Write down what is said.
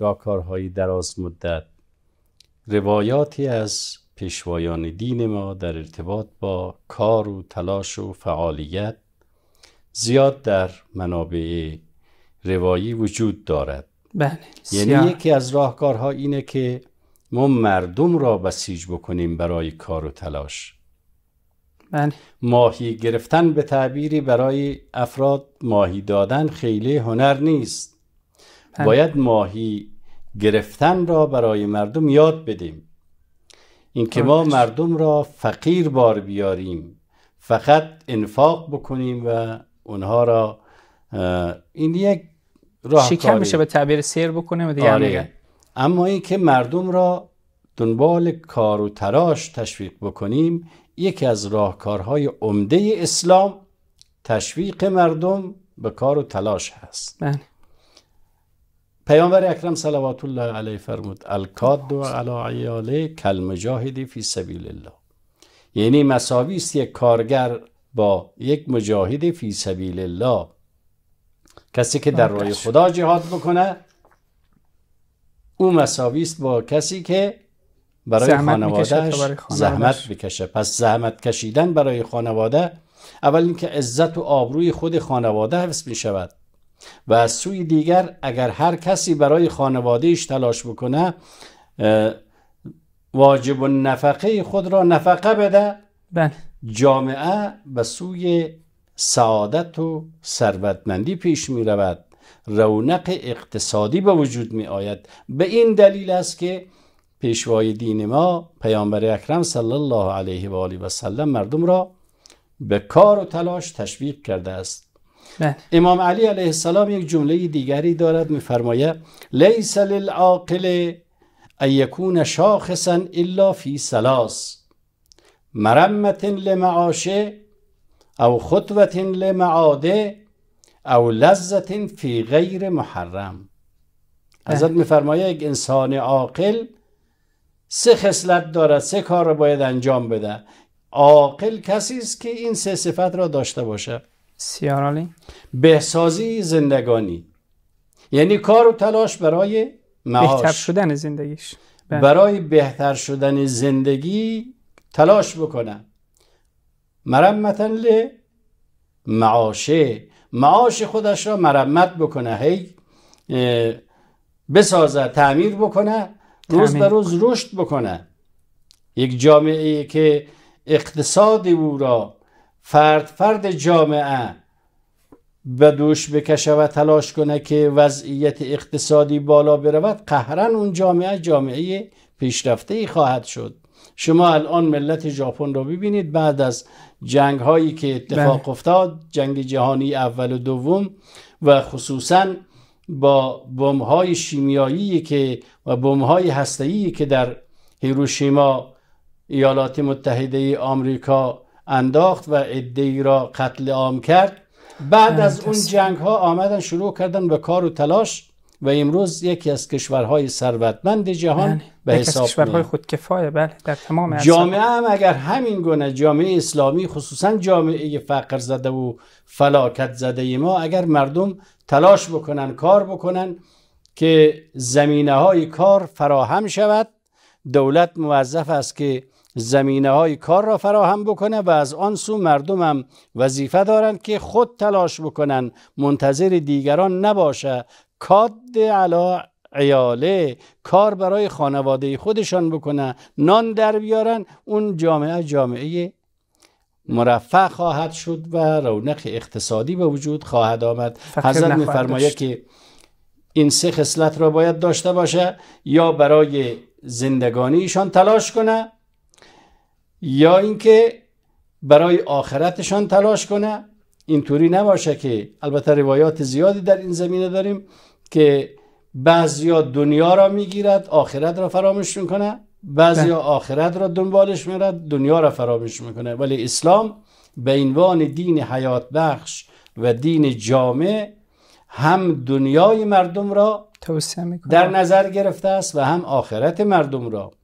یا کارهای دراز مدت روایاتی از پیشوایان دین ما در ارتباط با کار و تلاش و فعالیت زیاد در منابع روایی وجود دارد بله یعنی یکی از راهکارها اینه که ما مردم را بسیج بکنیم برای کار و تلاش بله. ماهی گرفتن به تعبیری برای افراد ماهی دادن خیلی هنر نیست بله. باید ماهی گرفتن را برای مردم یاد بدیم اینکه ما مردم را فقیر بار بیاریم فقط انفاق بکنیم و اونها را این یک راه شکم میشه به تعبیر سیر بکنه و دیگه آره. اما اینکه مردم را دنبال کار و تراش تشویق بکنیم یکی از راهکارهای عمده اسلام تشویق مردم به کار و تلاش هست بله. پیامبر اکرم صلوات الله علیه فرمود الکاد و علا عیاله جاهدی فی سبیل الله یعنی مساوی است یک کارگر با یک مجاهد فی سبیل الله کسی که در راه خدا جهاد بکنه او مساوی است با کسی که برای خانوادهش زحمت بکشه پس زحمت کشیدن برای خانواده اول اینکه عزت و آبروی خود خانواده حفظ می شود و از سوی دیگر اگر هر کسی برای خانوادهش تلاش بکنه واجب و نفقه خود را نفقه بده بله. جامعه به سوی سعادت و ثروتمندی پیش می رود رونق اقتصادی به وجود می آید به این دلیل است که پیشوای دین ما پیامبر اکرم صلی الله علیه و آله و سلم مردم را به کار و تلاش تشویق کرده است بله. امام علی علیه السلام یک جمله دیگری دارد میفرماید لیس للعاقل ان یکون شاخصا الا فی سلاس مرمت لمعاشه او خطوت لمعاده او لذت فی غیر محرم حضرت میفرماید یک انسان عاقل سه خصلت دارد سه کار را باید انجام بده عاقل کسی است که این سه صفت را داشته باشد سیارالی بهسازی زندگانی یعنی کار و تلاش برای معاش بهتر شدن زندگیش بله. برای بهتر شدن زندگی تلاش بکنن مرمتا ل معاشه معاش خودش را مرمت بکنه هی بسازه تعمیر بکنه روز به روز رشد بکنه یک جامعه که اقتصاد او را فرد فرد جامعه به دوش بکشه و تلاش کنه که وضعیت اقتصادی بالا برود قهرا اون جامعه جامعه پیشرفته ای خواهد شد شما الان ملت ژاپن رو ببینید بعد از جنگ هایی که اتفاق بله. افتاد جنگ جهانی اول و دوم و خصوصا با بمب های شیمیایی که و بمب های هسته‌ای که در هیروشیما ایالات متحده ای آمریکا انداخت و عده را قتل عام کرد بعد از اون جنگ ها آمدن شروع کردن به کار و تلاش و امروز یکی از کشورهای ثروتمند جهان بله، به حساب کشورهای خودکفایه بله در تمام جامعه هم اگر همین گونه جامعه اسلامی خصوصا جامعه فقر زده و فلاکت زده ما اگر مردم تلاش بکنن کار بکنن که زمینه های کار فراهم شود دولت موظف است که زمینه های کار را فراهم بکنه و از آن سو مردمم وظیفه دارند که خود تلاش بکنن منتظر دیگران نباشه کاد علا عیاله کار برای خانواده خودشان بکنه نان در بیارن اون جامعه جامعه مرفع خواهد شد و رونق اقتصادی به وجود خواهد آمد حضرت میفرماید که این سه خصلت را باید داشته باشه یا برای زندگانیشان تلاش کنه یا اینکه برای آخرتشان تلاش کنه اینطوری نباشه که البته روایات زیادی در این زمینه داریم که بعضیا دنیا را میگیرد آخرت را فراموش میکنه بعضیا بله. آخرت را دنبالش میرد دنیا را فراموش میکنه ولی اسلام به عنوان دین حیات بخش و دین جامع هم دنیای مردم را در نظر گرفته است و هم آخرت مردم را